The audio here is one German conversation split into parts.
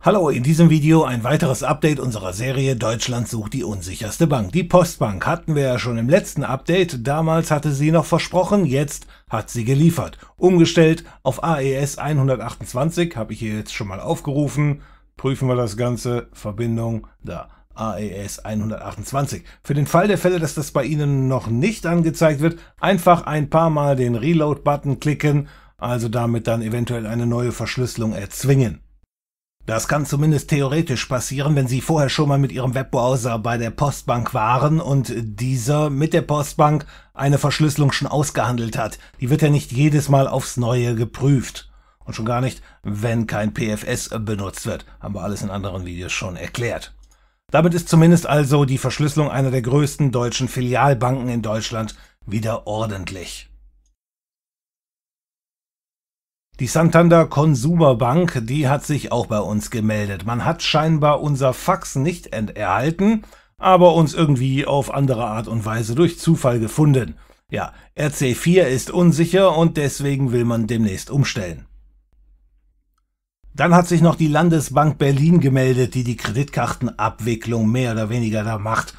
Hallo, in diesem Video ein weiteres Update unserer Serie Deutschland sucht die unsicherste Bank. Die Postbank hatten wir ja schon im letzten Update, damals hatte sie noch versprochen, jetzt hat sie geliefert. Umgestellt auf AES 128, habe ich hier jetzt schon mal aufgerufen. Prüfen wir das Ganze, Verbindung, da. AES 128. Für den Fall der Fälle, dass das bei Ihnen noch nicht angezeigt wird, einfach ein paar Mal den Reload-Button klicken, also damit dann eventuell eine neue Verschlüsselung erzwingen. Das kann zumindest theoretisch passieren, wenn Sie vorher schon mal mit Ihrem Webbrowser bei der Postbank waren und dieser mit der Postbank eine Verschlüsselung schon ausgehandelt hat. Die wird ja nicht jedes Mal aufs Neue geprüft. Und schon gar nicht, wenn kein PFS benutzt wird. Haben wir alles in anderen Videos schon erklärt. Damit ist zumindest also die Verschlüsselung einer der größten deutschen Filialbanken in Deutschland wieder ordentlich. Die Santander Consumer Bank, die hat sich auch bei uns gemeldet. Man hat scheinbar unser Fax nicht enterhalten, aber uns irgendwie auf andere Art und Weise durch Zufall gefunden. Ja, RC4 ist unsicher und deswegen will man demnächst umstellen. Dann hat sich noch die Landesbank Berlin gemeldet, die die Kreditkartenabwicklung mehr oder weniger da macht.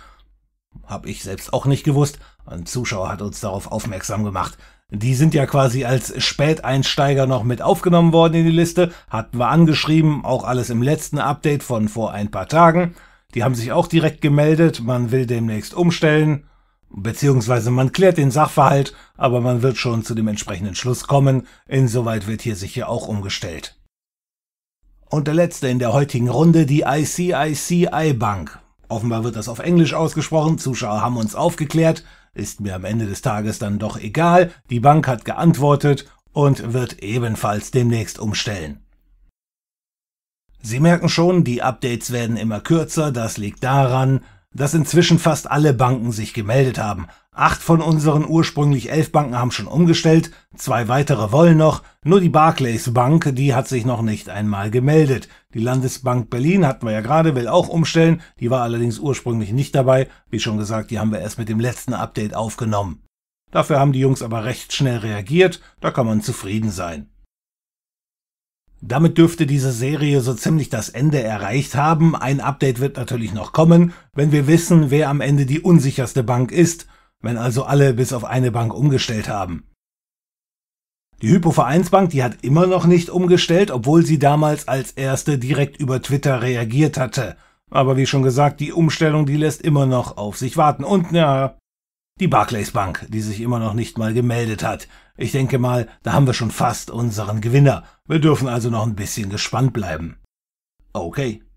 Hab ich selbst auch nicht gewusst. Ein Zuschauer hat uns darauf aufmerksam gemacht. Die sind ja quasi als Späteinsteiger noch mit aufgenommen worden in die Liste, hatten wir angeschrieben, auch alles im letzten Update von vor ein paar Tagen. Die haben sich auch direkt gemeldet, man will demnächst umstellen, beziehungsweise man klärt den Sachverhalt, aber man wird schon zu dem entsprechenden Schluss kommen, insoweit wird hier sicher auch umgestellt. Und der letzte in der heutigen Runde, die ICICI Bank. Offenbar wird das auf Englisch ausgesprochen, Zuschauer haben uns aufgeklärt, ist mir am Ende des Tages dann doch egal, die Bank hat geantwortet und wird ebenfalls demnächst umstellen. Sie merken schon, die Updates werden immer kürzer, das liegt daran, dass inzwischen fast alle Banken sich gemeldet haben. Acht von unseren ursprünglich elf Banken haben schon umgestellt, zwei weitere wollen noch, nur die Barclays Bank, die hat sich noch nicht einmal gemeldet. Die Landesbank Berlin hatten wir ja gerade, will auch umstellen, die war allerdings ursprünglich nicht dabei. Wie schon gesagt, die haben wir erst mit dem letzten Update aufgenommen. Dafür haben die Jungs aber recht schnell reagiert, da kann man zufrieden sein. Damit dürfte diese Serie so ziemlich das Ende erreicht haben. Ein Update wird natürlich noch kommen, wenn wir wissen, wer am Ende die unsicherste Bank ist, wenn also alle bis auf eine Bank umgestellt haben. Die Hypovereinsbank, die hat immer noch nicht umgestellt, obwohl sie damals als erste direkt über Twitter reagiert hatte. Aber wie schon gesagt, die Umstellung, die lässt immer noch auf sich warten. Und ja, die Barclays Bank, die sich immer noch nicht mal gemeldet hat. Ich denke mal, da haben wir schon fast unseren Gewinner. Wir dürfen also noch ein bisschen gespannt bleiben. Okay.